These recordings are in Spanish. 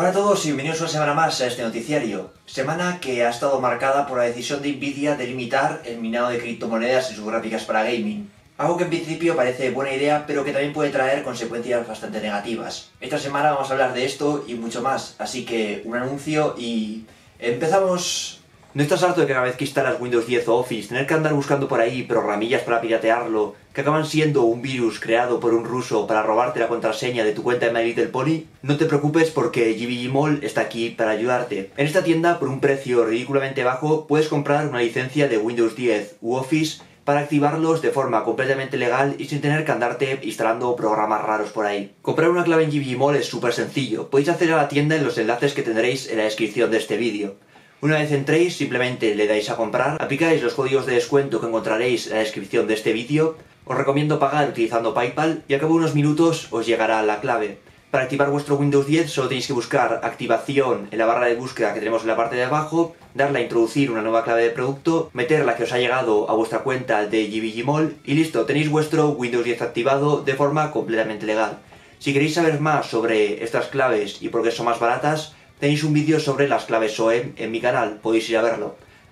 Hola a todos y bienvenidos una semana más a este noticiario. Semana que ha estado marcada por la decisión de Nvidia de limitar el minado de criptomonedas y sus gráficas para gaming. Algo que en principio parece buena idea, pero que también puede traer consecuencias bastante negativas. Esta semana vamos a hablar de esto y mucho más, así que un anuncio y empezamos ¿No estás harto de que cada vez que instalas Windows 10 o Office, tener que andar buscando por ahí programillas para piratearlo, que acaban siendo un virus creado por un ruso para robarte la contraseña de tu cuenta de My Little Pony? No te preocupes porque Mall está aquí para ayudarte. En esta tienda, por un precio ridículamente bajo, puedes comprar una licencia de Windows 10 u Office para activarlos de forma completamente legal y sin tener que andarte instalando programas raros por ahí. Comprar una clave en Mall es súper sencillo, podéis hacer a la tienda en los enlaces que tendréis en la descripción de este vídeo. Una vez entréis, simplemente le dais a comprar, aplicáis los códigos de descuento que encontraréis en la descripción de este vídeo, os recomiendo pagar utilizando Paypal y al cabo de unos minutos os llegará la clave. Para activar vuestro Windows 10 solo tenéis que buscar activación en la barra de búsqueda que tenemos en la parte de abajo, darle a introducir una nueva clave de producto, meter la que os ha llegado a vuestra cuenta de GBGMall y listo, tenéis vuestro Windows 10 activado de forma completamente legal. Si queréis saber más sobre estas claves y por qué son más baratas, Tenéis un vídeo sobre las claves OEM en mi canal, podéis ir a verlo.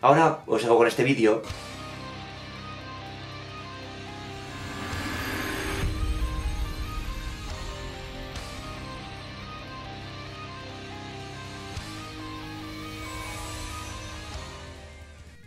Ahora os dejo con este vídeo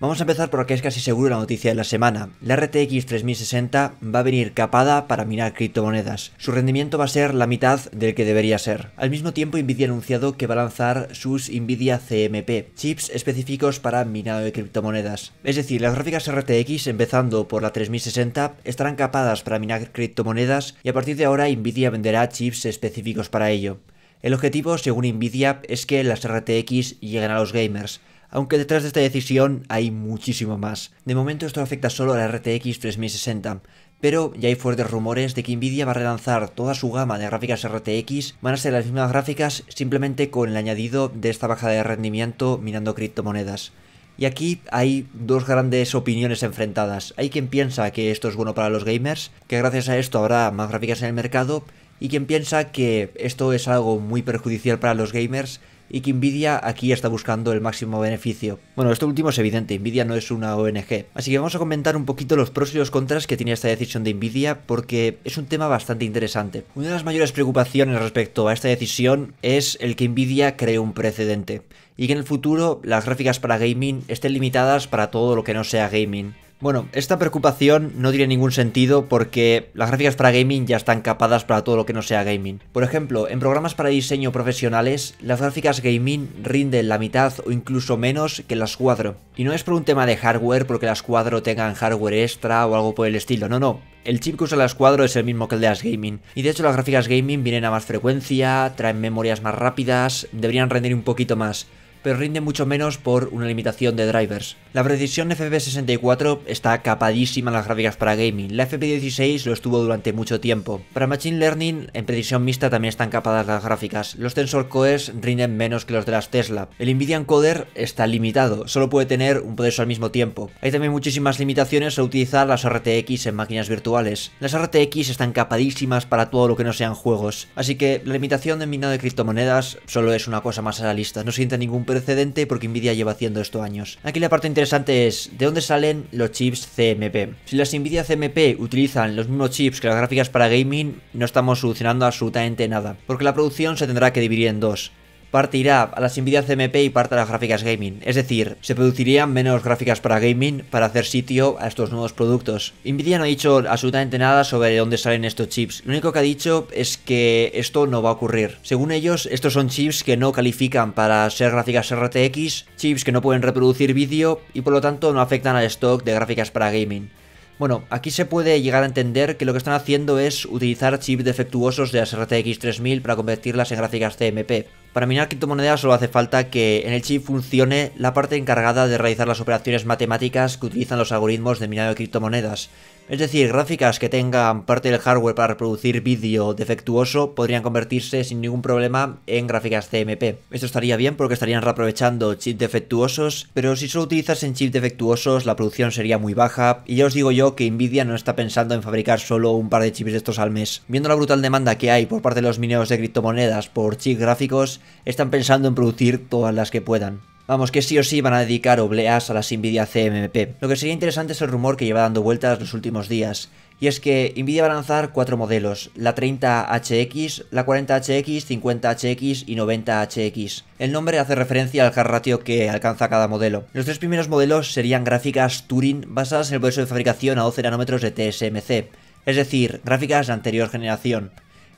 Vamos a empezar por que es casi seguro la noticia de la semana. La RTX 3060 va a venir capada para minar criptomonedas. Su rendimiento va a ser la mitad del que debería ser. Al mismo tiempo, Nvidia ha anunciado que va a lanzar sus Nvidia CMP, chips específicos para minado de criptomonedas. Es decir, las gráficas RTX, empezando por la 3060, estarán capadas para minar criptomonedas y a partir de ahora Nvidia venderá chips específicos para ello. El objetivo, según Nvidia, es que las RTX lleguen a los gamers, aunque detrás de esta decisión hay muchísimo más. De momento esto afecta solo a la RTX 3060, pero ya hay fuertes rumores de que Nvidia va a relanzar toda su gama de gráficas RTX, van a ser las mismas gráficas simplemente con el añadido de esta bajada de rendimiento minando criptomonedas. Y aquí hay dos grandes opiniones enfrentadas. Hay quien piensa que esto es bueno para los gamers, que gracias a esto habrá más gráficas en el mercado, y quien piensa que esto es algo muy perjudicial para los gamers, y que Nvidia aquí está buscando el máximo beneficio. Bueno, esto último es evidente, Nvidia no es una ONG. Así que vamos a comentar un poquito los pros y los contras que tiene esta decisión de Nvidia porque es un tema bastante interesante. Una de las mayores preocupaciones respecto a esta decisión es el que Nvidia cree un precedente y que en el futuro las gráficas para gaming estén limitadas para todo lo que no sea gaming. Bueno, esta preocupación no tiene ningún sentido porque las gráficas para gaming ya están capadas para todo lo que no sea gaming. Por ejemplo, en programas para diseño profesionales, las gráficas gaming rinden la mitad o incluso menos que las cuadro. Y no es por un tema de hardware porque las cuadro tengan hardware extra o algo por el estilo, no, no. El chip que usa las cuadro es el mismo que el de las gaming. Y de hecho las gráficas gaming vienen a más frecuencia, traen memorias más rápidas, deberían rendir un poquito más pero rinde mucho menos por una limitación de drivers. La precisión FP64 está capadísima en las gráficas para gaming, la FP16 lo estuvo durante mucho tiempo. Para Machine Learning, en precisión mixta también están capadas las gráficas, los Tensor Cores rinden menos que los de las Tesla. El NVIDIA Encoder está limitado, solo puede tener un proceso al mismo tiempo. Hay también muchísimas limitaciones a utilizar las RTX en máquinas virtuales. Las RTX están capadísimas para todo lo que no sean juegos, así que la limitación de minado de criptomonedas solo es una cosa más a la lista, no siente ningún precedente porque Nvidia lleva haciendo esto años. Aquí la parte interesante es de dónde salen los chips CMP. Si las Nvidia CMP utilizan los mismos chips que las gráficas para gaming, no estamos solucionando absolutamente nada, porque la producción se tendrá que dividir en dos partirá a las Nvidia CMP y parte a las gráficas gaming. Es decir, se producirían menos gráficas para gaming para hacer sitio a estos nuevos productos. Nvidia no ha dicho absolutamente nada sobre dónde salen estos chips. Lo único que ha dicho es que esto no va a ocurrir. Según ellos, estos son chips que no califican para ser gráficas RTX, chips que no pueden reproducir vídeo y por lo tanto no afectan al stock de gráficas para gaming. Bueno, aquí se puede llegar a entender que lo que están haciendo es utilizar chips defectuosos de las RTX 3000 para convertirlas en gráficas CMP. Para minar criptomonedas solo hace falta que en el chip funcione la parte encargada de realizar las operaciones matemáticas que utilizan los algoritmos de minado de criptomonedas. Es decir, gráficas que tengan parte del hardware para producir vídeo defectuoso podrían convertirse sin ningún problema en gráficas CMP. Esto estaría bien porque estarían reaprovechando chips defectuosos, pero si solo en chips defectuosos la producción sería muy baja y ya os digo yo que Nvidia no está pensando en fabricar solo un par de chips de estos al mes. Viendo la brutal demanda que hay por parte de los mineros de criptomonedas por chips gráficos, están pensando en producir todas las que puedan. Vamos, que sí o sí van a dedicar obleas a las Nvidia CMMP. Lo que sería interesante es el rumor que lleva dando vueltas los últimos días, y es que Nvidia va a lanzar cuatro modelos, la 30HX, la 40HX, 50HX y 90HX. El nombre hace referencia al hard ratio que alcanza cada modelo. Los tres primeros modelos serían gráficas Turing basadas en el proceso de fabricación a 12 nanómetros de TSMC, es decir, gráficas de anterior generación.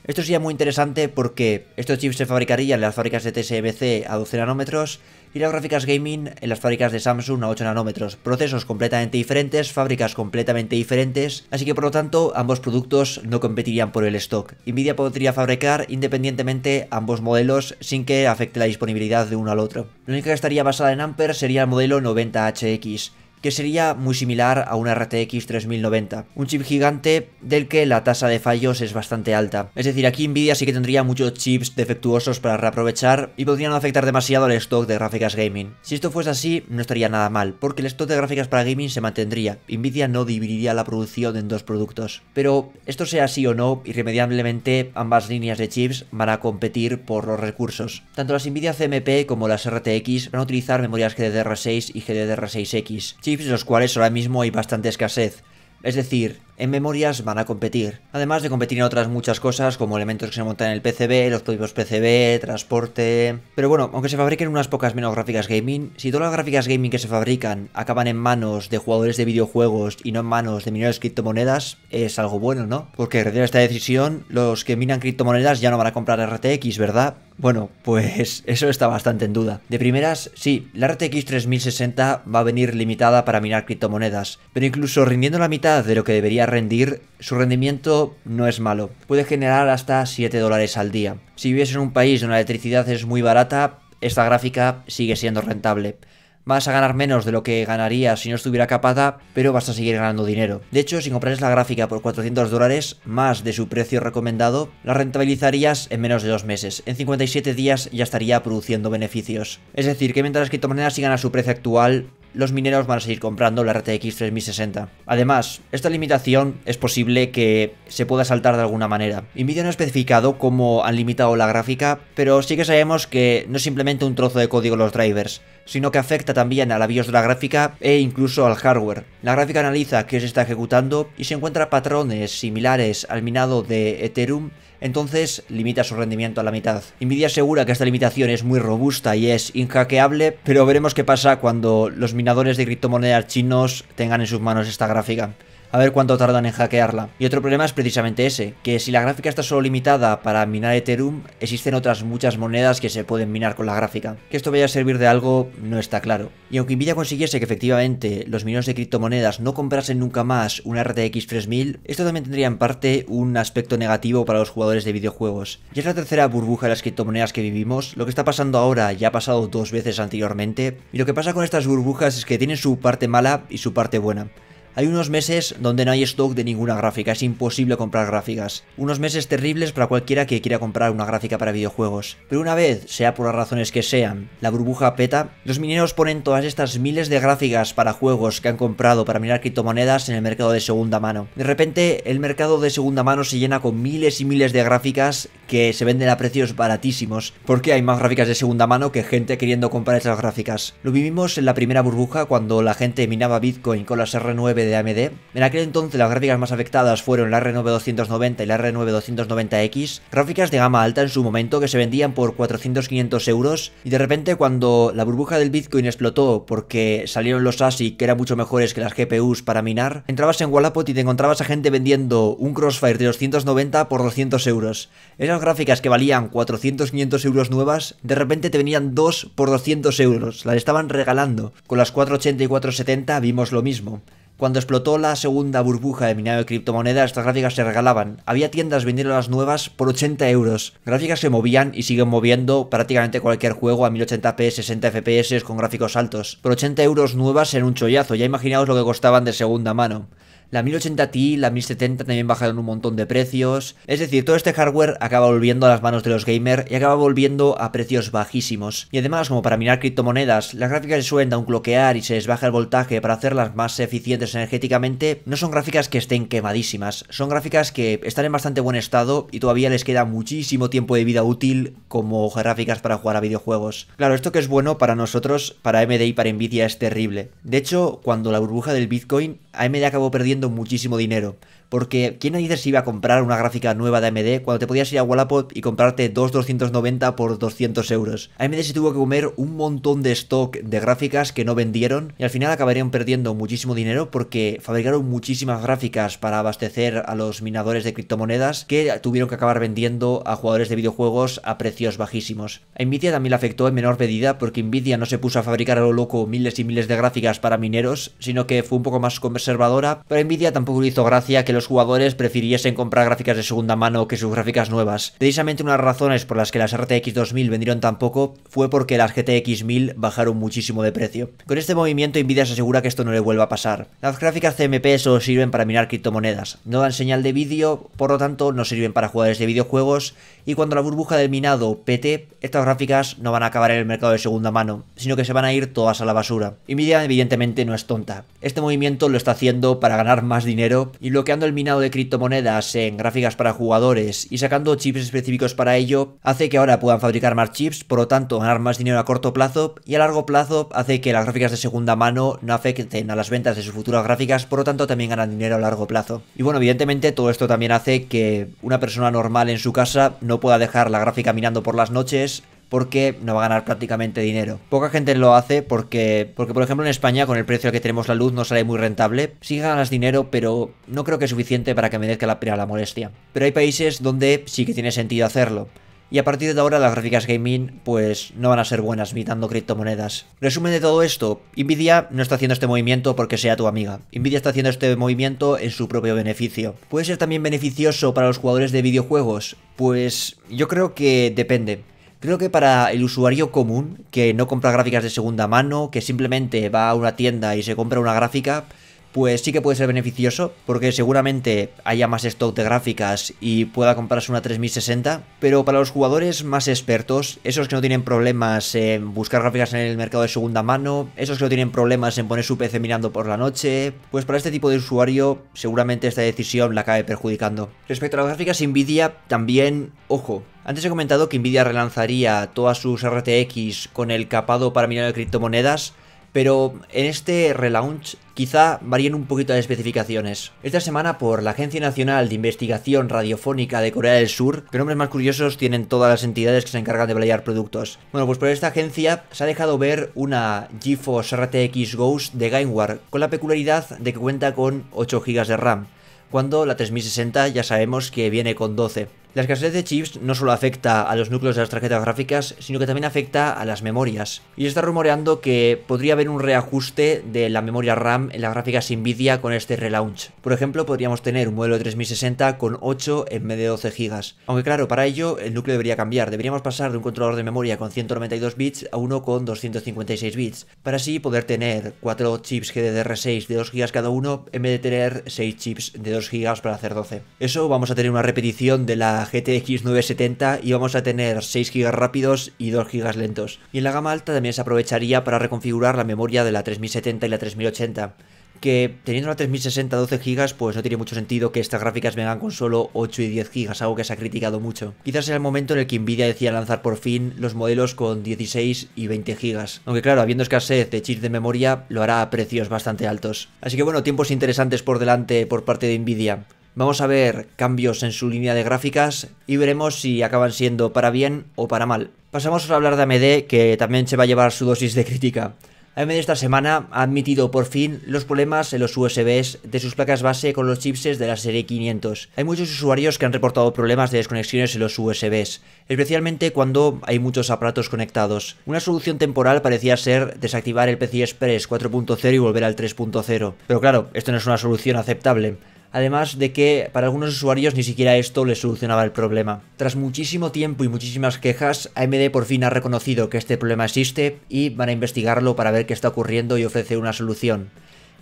Esto sería muy interesante porque estos chips se fabricarían en las fábricas de TSMC a 12 nanómetros y las gráficas gaming en las fábricas de Samsung a 8 nanómetros. Procesos completamente diferentes, fábricas completamente diferentes, así que por lo tanto ambos productos no competirían por el stock. Nvidia podría fabricar independientemente ambos modelos sin que afecte la disponibilidad de uno al otro. Lo única que estaría basada en Ampere sería el modelo 90HX que sería muy similar a una RTX 3090, un chip gigante del que la tasa de fallos es bastante alta. Es decir, aquí Nvidia sí que tendría muchos chips defectuosos para reaprovechar y podría afectar demasiado al stock de gráficas gaming. Si esto fuese así, no estaría nada mal, porque el stock de gráficas para gaming se mantendría, Nvidia no dividiría la producción en dos productos. Pero esto sea así o no, irremediablemente ambas líneas de chips van a competir por los recursos. Tanto las Nvidia CMP como las RTX van a utilizar memorias GDDR6 y GDDR6X, de los cuales ahora mismo hay bastante escasez. Es decir, en memorias van a competir, además de competir en otras muchas cosas como elementos que se montan en el PCB, los propios PCB, transporte... Pero bueno, aunque se fabriquen unas pocas menos gráficas gaming, si todas las gráficas gaming que se fabrican acaban en manos de jugadores de videojuegos y no en manos de mineros de criptomonedas, es algo bueno, ¿no? Porque gracias a esta decisión, los que minan criptomonedas ya no van a comprar RTX, ¿verdad? Bueno, pues eso está bastante en duda. De primeras, sí, la RTX 3060 va a venir limitada para minar criptomonedas, pero incluso rindiendo la mitad de lo que debería rendir, su rendimiento no es malo. Puede generar hasta 7 dólares al día. Si vives en un país donde la electricidad es muy barata, esta gráfica sigue siendo rentable. Vas a ganar menos de lo que ganaría si no estuviera capada, pero vas a seguir ganando dinero. De hecho, si compras la gráfica por 400 dólares, más de su precio recomendado, la rentabilizarías en menos de dos meses. En 57 días ya estaría produciendo beneficios. Es decir, que mientras las criptomonedas sigan a su precio actual, los mineros van a seguir comprando la RTX 3060. Además, esta limitación es posible que se pueda saltar de alguna manera. Nvidia no ha especificado cómo han limitado la gráfica, pero sí que sabemos que no es simplemente un trozo de código los drivers, sino que afecta también a la BIOS de la gráfica e incluso al hardware. La gráfica analiza qué se está ejecutando y se encuentra patrones similares al minado de Ethereum entonces limita su rendimiento a la mitad. Nvidia asegura que esta limitación es muy robusta y es inhackeable, pero veremos qué pasa cuando los minadores de criptomonedas chinos tengan en sus manos esta gráfica a ver cuánto tardan en hackearla. Y otro problema es precisamente ese, que si la gráfica está solo limitada para minar Ethereum, existen otras muchas monedas que se pueden minar con la gráfica. Que esto vaya a servir de algo no está claro. Y aunque Nvidia consiguiese que efectivamente los mineros de criptomonedas no comprasen nunca más una RTX 3000, esto también tendría en parte un aspecto negativo para los jugadores de videojuegos. Ya es la tercera burbuja de las criptomonedas que vivimos, lo que está pasando ahora ya ha pasado dos veces anteriormente, y lo que pasa con estas burbujas es que tienen su parte mala y su parte buena. Hay unos meses donde no hay stock de ninguna gráfica, es imposible comprar gráficas. Unos meses terribles para cualquiera que quiera comprar una gráfica para videojuegos. Pero una vez, sea por las razones que sean, la burbuja peta, los mineros ponen todas estas miles de gráficas para juegos que han comprado para minar criptomonedas en el mercado de segunda mano. De repente, el mercado de segunda mano se llena con miles y miles de gráficas que se venden a precios baratísimos, porque hay más gráficas de segunda mano que gente queriendo comprar esas gráficas. Lo vivimos en la primera burbuja cuando la gente minaba Bitcoin con las R9 de AMD. En aquel entonces las gráficas más afectadas fueron la r 290 y la r 290 x gráficas de gama alta en su momento que se vendían por 400-500 euros y de repente cuando la burbuja del Bitcoin explotó porque salieron los ASIC que eran mucho mejores que las GPUs para minar, entrabas en Wallapot y te encontrabas a gente vendiendo un Crossfire de 290 por 200 euros. Esas gráficas que valían 400-500 euros nuevas, de repente te venían dos por 200 euros, las estaban regalando. Con las 480 y 470 vimos lo mismo. Cuando explotó la segunda burbuja de minado de criptomonedas, estas gráficas se regalaban. Había tiendas vendiéndolas las nuevas por 80 euros. Gráficas se movían y siguen moviendo prácticamente cualquier juego a 1080p, 60 fps con gráficos altos. Por 80 euros nuevas en un chollazo, ya imaginaos lo que costaban de segunda mano. La 1080 Ti, la 1070 también bajaron un montón de precios. Es decir, todo este hardware acaba volviendo a las manos de los gamers y acaba volviendo a precios bajísimos. Y además, como para minar criptomonedas, las gráficas se suelen cloquear y se les baja el voltaje para hacerlas más eficientes energéticamente, no son gráficas que estén quemadísimas. Son gráficas que están en bastante buen estado y todavía les queda muchísimo tiempo de vida útil como gráficas para jugar a videojuegos. Claro, esto que es bueno para nosotros, para MDI, y para Nvidia es terrible. De hecho, cuando la burbuja del Bitcoin, me acabo perdiendo muchísimo dinero porque ¿quién dice si iba a comprar una gráfica nueva de AMD cuando te podías ir a Wallapop y comprarte dos 290 por 200 euros? AMD se tuvo que comer un montón de stock de gráficas que no vendieron y al final acabarían perdiendo muchísimo dinero porque fabricaron muchísimas gráficas para abastecer a los minadores de criptomonedas que tuvieron que acabar vendiendo a jugadores de videojuegos a precios bajísimos. A Nvidia también le afectó en menor medida porque Nvidia no se puso a fabricar a lo loco miles y miles de gráficas para mineros, sino que fue un poco más conservadora, pero Nvidia tampoco le hizo gracia que los jugadores prefiriesen comprar gráficas de segunda mano que sus gráficas nuevas. Precisamente una de las razones por las que las RTX 2000 vendieron tan poco fue porque las GTX 1000 bajaron muchísimo de precio. Con este movimiento Nvidia se asegura que esto no le vuelva a pasar. Las gráficas CMP solo sirven para minar criptomonedas, no dan señal de vídeo, por lo tanto no sirven para jugadores de videojuegos y cuando la burbuja del minado pete, estas gráficas no van a acabar en el mercado de segunda mano, sino que se van a ir todas a la basura. Nvidia evidentemente no es tonta. Este movimiento lo está haciendo para ganar más dinero y bloqueando el minado de criptomonedas en gráficas para jugadores y sacando chips específicos para ello, hace que ahora puedan fabricar más chips, por lo tanto ganar más dinero a corto plazo y a largo plazo hace que las gráficas de segunda mano no afecten a las ventas de sus futuras gráficas, por lo tanto también ganan dinero a largo plazo. Y bueno, evidentemente todo esto también hace que una persona normal en su casa no pueda dejar la gráfica minando por las noches porque no va a ganar prácticamente dinero. Poca gente lo hace porque, porque por ejemplo, en España, con el precio que tenemos la luz, no sale muy rentable. Sí ganas dinero, pero no creo que es suficiente para que merezca la pena la molestia. Pero hay países donde sí que tiene sentido hacerlo y a partir de ahora las gráficas gaming pues no van a ser buenas mitando criptomonedas. Resumen de todo esto, Nvidia no está haciendo este movimiento porque sea tu amiga. Nvidia está haciendo este movimiento en su propio beneficio. ¿Puede ser también beneficioso para los jugadores de videojuegos? Pues yo creo que depende. Creo que para el usuario común, que no compra gráficas de segunda mano, que simplemente va a una tienda y se compra una gráfica, pues sí que puede ser beneficioso, porque seguramente haya más stock de gráficas y pueda comprarse una 3060, pero para los jugadores más expertos, esos que no tienen problemas en buscar gráficas en el mercado de segunda mano, esos que no tienen problemas en poner su PC mirando por la noche, pues para este tipo de usuario seguramente esta decisión la acabe perjudicando. Respecto a las gráficas Nvidia, también, ojo, antes he comentado que Nvidia relanzaría todas sus RTX con el capado para minar de criptomonedas, pero en este relaunch quizá varíen un poquito las especificaciones. Esta semana por la Agencia Nacional de Investigación Radiofónica de Corea del Sur, que nombres más curiosos tienen todas las entidades que se encargan de playar productos. Bueno, pues por esta agencia se ha dejado ver una GeForce RTX Ghost de war con la peculiaridad de que cuenta con 8 GB de RAM, cuando la 3060 ya sabemos que viene con 12. La escasez de chips no solo afecta a los núcleos de las tarjetas gráficas, sino que también afecta a las memorias. Y está rumoreando que podría haber un reajuste de la memoria RAM en las gráficas Nvidia con este relaunch. Por ejemplo, podríamos tener un modelo de 3060 con 8 en vez de 12 GB. Aunque claro, para ello el núcleo debería cambiar. Deberíamos pasar de un controlador de memoria con 192 bits a uno con 256 bits, para así poder tener 4 chips GDDR6 de 2 GB cada uno en vez de tener 6 chips de 2 GB para hacer 12. Eso vamos a tener una repetición de la la GTX 970 vamos a tener 6 GB rápidos y 2 GB lentos. Y en la gama alta también se aprovecharía para reconfigurar la memoria de la 3070 y la 3080 que teniendo la 3060 12 GB, pues no tiene mucho sentido que estas gráficas vengan con solo 8 y 10 GB, algo que se ha criticado mucho. Quizás sea el momento en el que Nvidia decía lanzar por fin los modelos con 16 y 20 GB, aunque claro, habiendo escasez de chips de memoria, lo hará a precios bastante altos. Así que bueno, tiempos interesantes por delante por parte de Nvidia. Vamos a ver cambios en su línea de gráficas y veremos si acaban siendo para bien o para mal. Pasamos a hablar de AMD, que también se va a llevar su dosis de crítica. AMD esta semana ha admitido por fin los problemas en los USBs de sus placas base con los chipses de la serie 500. Hay muchos usuarios que han reportado problemas de desconexiones en los USBs, especialmente cuando hay muchos aparatos conectados. Una solución temporal parecía ser desactivar el PCI Express 4.0 y volver al 3.0, pero claro, esto no es una solución aceptable además de que para algunos usuarios ni siquiera esto les solucionaba el problema. Tras muchísimo tiempo y muchísimas quejas, AMD por fin ha reconocido que este problema existe y van a investigarlo para ver qué está ocurriendo y ofrecer una solución.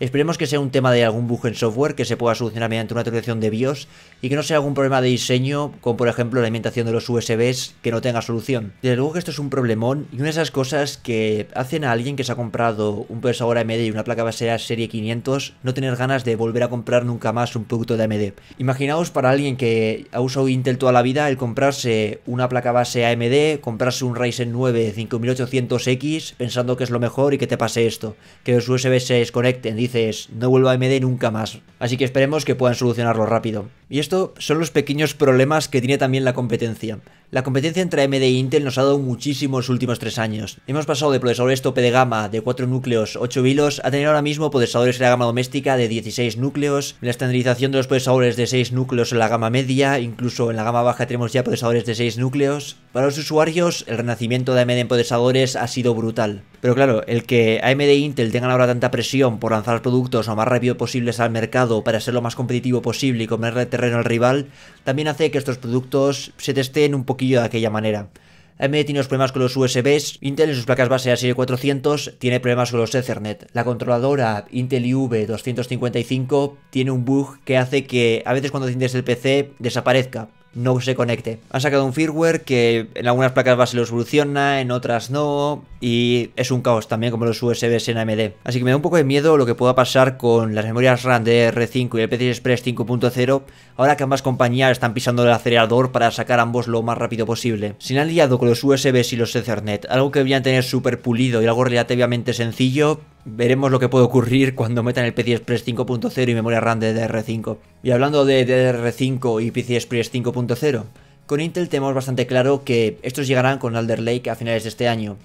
Esperemos que sea un tema de algún bug en software que se pueda solucionar mediante una actualización de BIOS y que no sea algún problema de diseño, como por ejemplo la alimentación de los USBs, que no tenga solución. Desde luego que esto es un problemón y una de esas cosas que hacen a alguien que se ha comprado un procesador AMD y una placa base serie 500 no tener ganas de volver a comprar nunca más un producto de AMD. Imaginaos para alguien que ha usado Intel toda la vida el comprarse una placa base AMD, comprarse un Ryzen 9 5800X pensando que es lo mejor y que te pase esto, que los USB se desconecten, dices no vuelvo a AMD nunca más. Así que esperemos que puedan solucionarlo rápido son los pequeños problemas que tiene también la competencia. La competencia entre AMD e Intel nos ha dado muchísimo los últimos tres años. Hemos pasado de procesadores tope de gama de cuatro núcleos, 8 hilos, a tener ahora mismo procesadores de la gama doméstica de 16 núcleos, la estandarización de los procesadores de 6 núcleos en la gama media, incluso en la gama baja tenemos ya procesadores de 6 núcleos. Para los usuarios, el renacimiento de AMD en procesadores ha sido brutal. Pero claro, el que AMD e Intel tengan ahora tanta presión por lanzar productos lo más rápido posible al mercado para ser lo más competitivo posible y comerle terreno rival, también hace que estos productos se testeen un poquillo de aquella manera. AMD tiene los problemas con los USBs, Intel en sus placas base a 400 tiene problemas con los Ethernet. La controladora Intel IV255 tiene un bug que hace que a veces cuando enciendes el PC desaparezca no se conecte. Han sacado un firmware que en algunas placas base lo soluciona, en otras no, y es un caos también como los USBs en AMD. Así que me da un poco de miedo lo que pueda pasar con las memorias RAM de R5 y el PCI Express 5.0, ahora que ambas compañías están pisando el acelerador para sacar ambos lo más rápido posible. Sin han liado con los USBs y los Ethernet, algo que deberían tener súper pulido y algo relativamente sencillo, Veremos lo que puede ocurrir cuando metan el PC Express 5.0 y memoria RAM de DDR5. Y hablando de DDR5 y PC Express 5.0, con Intel tenemos bastante claro que estos llegarán con Alder Lake a finales de este año.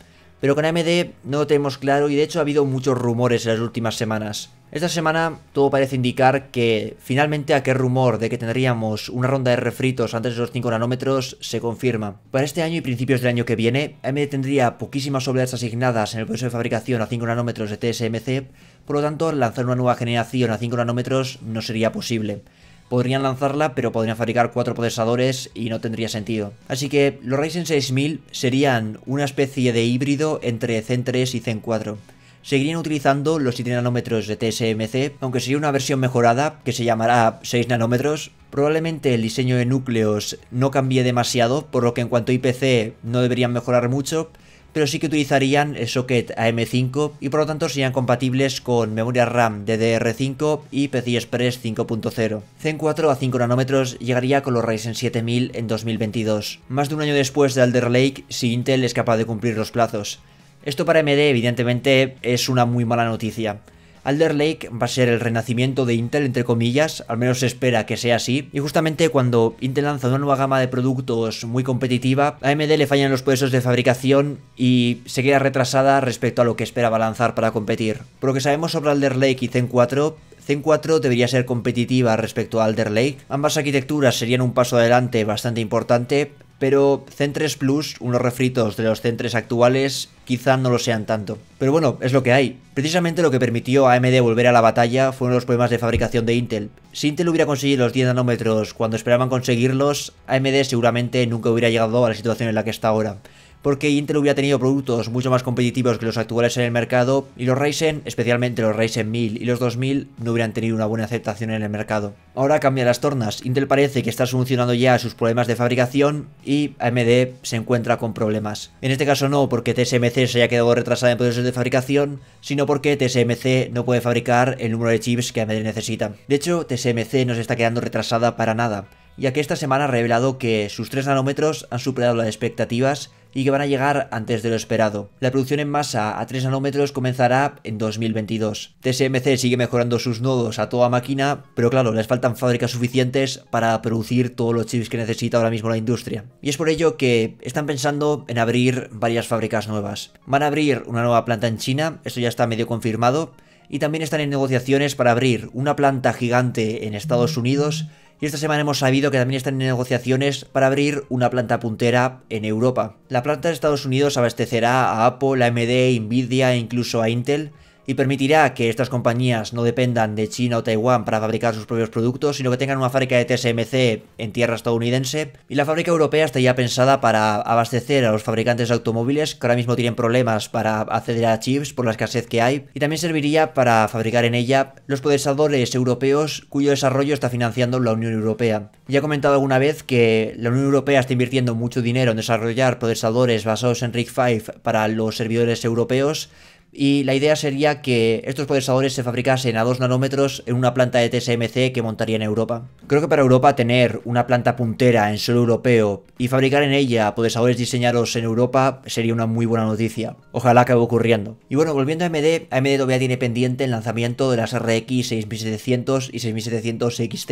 Pero con AMD no lo tenemos claro y de hecho ha habido muchos rumores en las últimas semanas. Esta semana todo parece indicar que finalmente aquel rumor de que tendríamos una ronda de refritos antes de los 5 nanómetros se confirma. Para este año y principios del año que viene, AMD tendría poquísimas obleas asignadas en el proceso de fabricación a 5 nanómetros de TSMC, por lo tanto lanzar una nueva generación a 5 nanómetros no sería posible. Podrían lanzarla, pero podrían fabricar cuatro procesadores y no tendría sentido. Así que los Ryzen 6000 serían una especie de híbrido entre Zen 3 y Zen 4 seguirían utilizando los 7 nanómetros de TSMC, aunque sería una versión mejorada que se llamará 6 nanómetros. Probablemente el diseño de núcleos no cambie demasiado, por lo que en cuanto a IPC no deberían mejorar mucho, pero sí que utilizarían el socket AM5 y por lo tanto serían compatibles con memoria RAM DDR5 y PCI Express 5.0. Zen 4 a 5 nanómetros llegaría con los Ryzen 7000 en 2022, más de un año después de Alder Lake si Intel es capaz de cumplir los plazos. Esto para AMD evidentemente es una muy mala noticia. Alder Lake va a ser el renacimiento de Intel, entre comillas, al menos se espera que sea así, y justamente cuando Intel lanza una nueva gama de productos muy competitiva, a AMD le fallan los puestos de fabricación y se queda retrasada respecto a lo que esperaba lanzar para competir. Por lo que sabemos sobre Alder Lake y Zen 4, Zen 4 debería ser competitiva respecto a Alder Lake. Ambas arquitecturas serían un paso adelante bastante importante, pero Centres Plus, unos refritos de los Centres actuales, quizá no lo sean tanto. Pero bueno, es lo que hay. Precisamente lo que permitió a AMD volver a la batalla fueron los problemas de fabricación de Intel. Si Intel hubiera conseguido los 10 nanómetros cuando esperaban conseguirlos, AMD seguramente nunca hubiera llegado a la situación en la que está ahora porque Intel hubiera tenido productos mucho más competitivos que los actuales en el mercado y los Ryzen, especialmente los Ryzen 1000 y los 2000, no hubieran tenido una buena aceptación en el mercado. Ahora cambia las tornas, Intel parece que está solucionando ya sus problemas de fabricación y AMD se encuentra con problemas. En este caso no porque TSMC se haya quedado retrasada en procesos de fabricación, sino porque TSMC no puede fabricar el número de chips que AMD necesita. De hecho, TSMC no se está quedando retrasada para nada, ya que esta semana ha revelado que sus 3 nanómetros han superado las expectativas y que van a llegar antes de lo esperado. La producción en masa a 3 nanómetros comenzará en 2022. TSMC sigue mejorando sus nodos a toda máquina, pero claro, les faltan fábricas suficientes para producir todos los chips que necesita ahora mismo la industria. Y es por ello que están pensando en abrir varias fábricas nuevas. Van a abrir una nueva planta en China, esto ya está medio confirmado, y también están en negociaciones para abrir una planta gigante en Estados Unidos y esta semana hemos sabido que también están en negociaciones para abrir una planta puntera en Europa. La planta de Estados Unidos abastecerá a Apple, AMD, Nvidia e incluso a Intel, y permitirá que estas compañías no dependan de China o Taiwán para fabricar sus propios productos, sino que tengan una fábrica de TSMC en tierra estadounidense. Y la fábrica europea está ya pensada para abastecer a los fabricantes de automóviles que ahora mismo tienen problemas para acceder a chips por la escasez que hay, y también serviría para fabricar en ella los procesadores europeos cuyo desarrollo está financiando la Unión Europea. Ya he comentado alguna vez que la Unión Europea está invirtiendo mucho dinero en desarrollar procesadores basados en rig 5 para los servidores europeos, y la idea sería que estos procesadores se fabricasen a 2 nanómetros en una planta de TSMC que montaría en Europa. Creo que para Europa tener una planta puntera en suelo europeo y fabricar en ella procesadores diseñados en Europa sería una muy buena noticia. Ojalá acabe ocurriendo. Y bueno, volviendo a AMD, AMD todavía tiene pendiente el lanzamiento de las RX 6700 y 6700 XT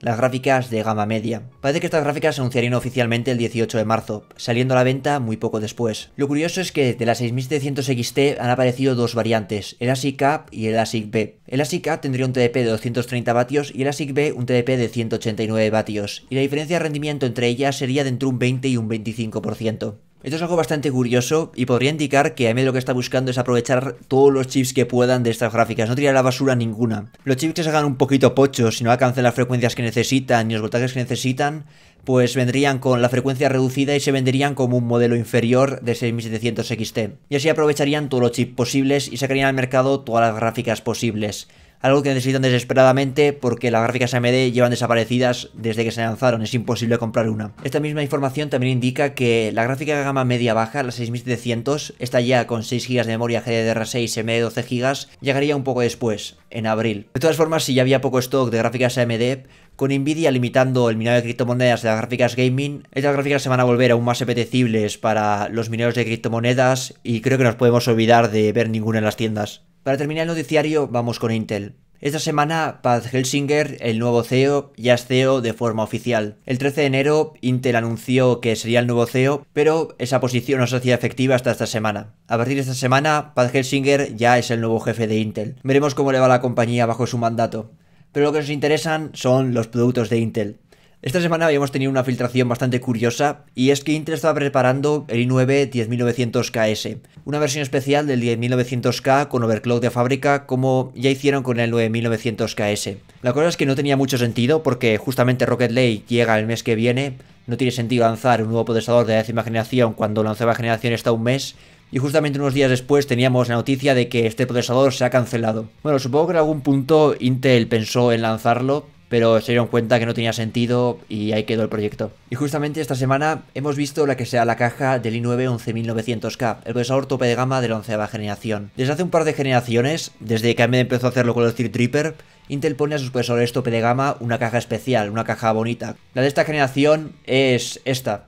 las gráficas de gama media. Parece que estas gráficas se anunciarían oficialmente el 18 de marzo, saliendo a la venta muy poco después. Lo curioso es que de las 6700 XT han aparecido dos variantes, el ASIC A y el ASIC B. El ASIC A tendría un TDP de 230 vatios y el ASIC B un TDP de 189 vatios, y la diferencia de rendimiento entre ellas sería de entre un 20 y un 25%. Esto es algo bastante curioso y podría indicar que AMD lo que está buscando es aprovechar todos los chips que puedan de estas gráficas, no tirar la basura ninguna. Los chips que se hagan un poquito pochos, si no alcancen las frecuencias que necesitan ni los voltajes que necesitan, pues vendrían con la frecuencia reducida y se venderían como un modelo inferior de 6700 XT. Y así aprovecharían todos los chips posibles y sacarían al mercado todas las gráficas posibles algo que necesitan desesperadamente porque las gráficas AMD llevan desaparecidas desde que se lanzaron, es imposible comprar una. Esta misma información también indica que la gráfica de gama media baja, la 6700, está ya con 6 GB de memoria GDDR6 M12 GB, llegaría un poco después, en abril. De todas formas, si ya había poco stock de gráficas AMD, con Nvidia limitando el minado de criptomonedas de las gráficas gaming, estas gráficas se van a volver aún más apetecibles para los mineros de criptomonedas y creo que nos podemos olvidar de ver ninguna en las tiendas. Para terminar el noticiario, vamos con Intel. Esta semana, Pat Helsinger, el nuevo CEO, ya es CEO de forma oficial. El 13 de enero, Intel anunció que sería el nuevo CEO, pero esa posición no se hacía efectiva hasta esta semana. A partir de esta semana, Pat Helsinger ya es el nuevo jefe de Intel. Veremos cómo le va la compañía bajo su mandato. Pero lo que nos interesan son los productos de Intel. Esta semana habíamos tenido una filtración bastante curiosa y es que Intel estaba preparando el i9 10900KS, una versión especial del 10900K con overclock de fábrica como ya hicieron con el 9900KS. La cosa es que no tenía mucho sentido porque justamente Rocket League llega el mes que viene, no tiene sentido lanzar un nuevo procesador de décima generación cuando la onceava generación está un mes, y justamente unos días después teníamos la noticia de que este procesador se ha cancelado. Bueno, supongo que en algún punto Intel pensó en lanzarlo, pero se dieron cuenta que no tenía sentido y ahí quedó el proyecto. Y justamente esta semana hemos visto la que sea la caja del i9 11900K, el procesador tope de gama de la onceava generación. Desde hace un par de generaciones, desde que AMD empezó a hacerlo con el Threadripper, Intel pone a sus procesadores tope de gama una caja especial, una caja bonita. La de esta generación es esta.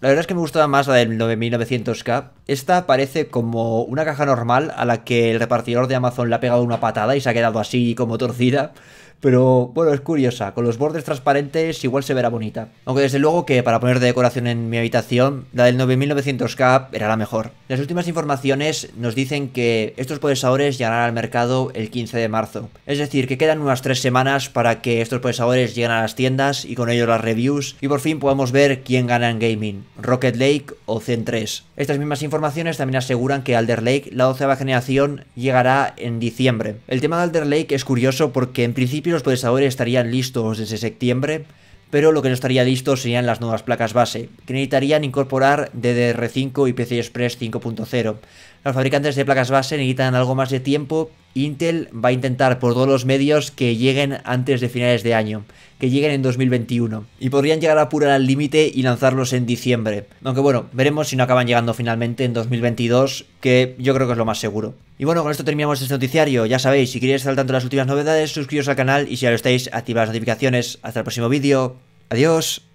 La verdad es que me gustaba más la del 9900K. Esta parece como una caja normal a la que el repartidor de Amazon le ha pegado una patada y se ha quedado así como torcida. Pero bueno, es curiosa. Con los bordes transparentes igual se verá bonita. Aunque desde luego que para poner de decoración en mi habitación, la del 9900K era la mejor. Las últimas informaciones nos dicen que estos procesadores llegarán al mercado el 15 de marzo. Es decir, que quedan unas 3 semanas para que estos procesadores lleguen a las tiendas y con ello las reviews y por fin podamos ver quién gana en gaming, Rocket Lake o Zen 3. Estas mismas informaciones también aseguran que Alder Lake, la 12 generación, llegará en diciembre. El tema de Alder Lake es curioso porque en principio los procesadores estarían listos desde septiembre, pero lo que no estaría listo serían las nuevas placas base, que necesitarían incorporar DDR5 y PCI Express 5.0. Los fabricantes de placas base necesitan algo más de tiempo Intel va a intentar por todos los medios que lleguen antes de finales de año, que lleguen en 2021, y podrían llegar a apurar al límite y lanzarlos en diciembre. Aunque bueno, veremos si no acaban llegando finalmente en 2022, que yo creo que es lo más seguro. Y bueno, con esto terminamos este noticiario. Ya sabéis, si queréis estar al tanto de las últimas novedades, suscribiros al canal y si ya lo estáis, activad las notificaciones. Hasta el próximo vídeo. Adiós.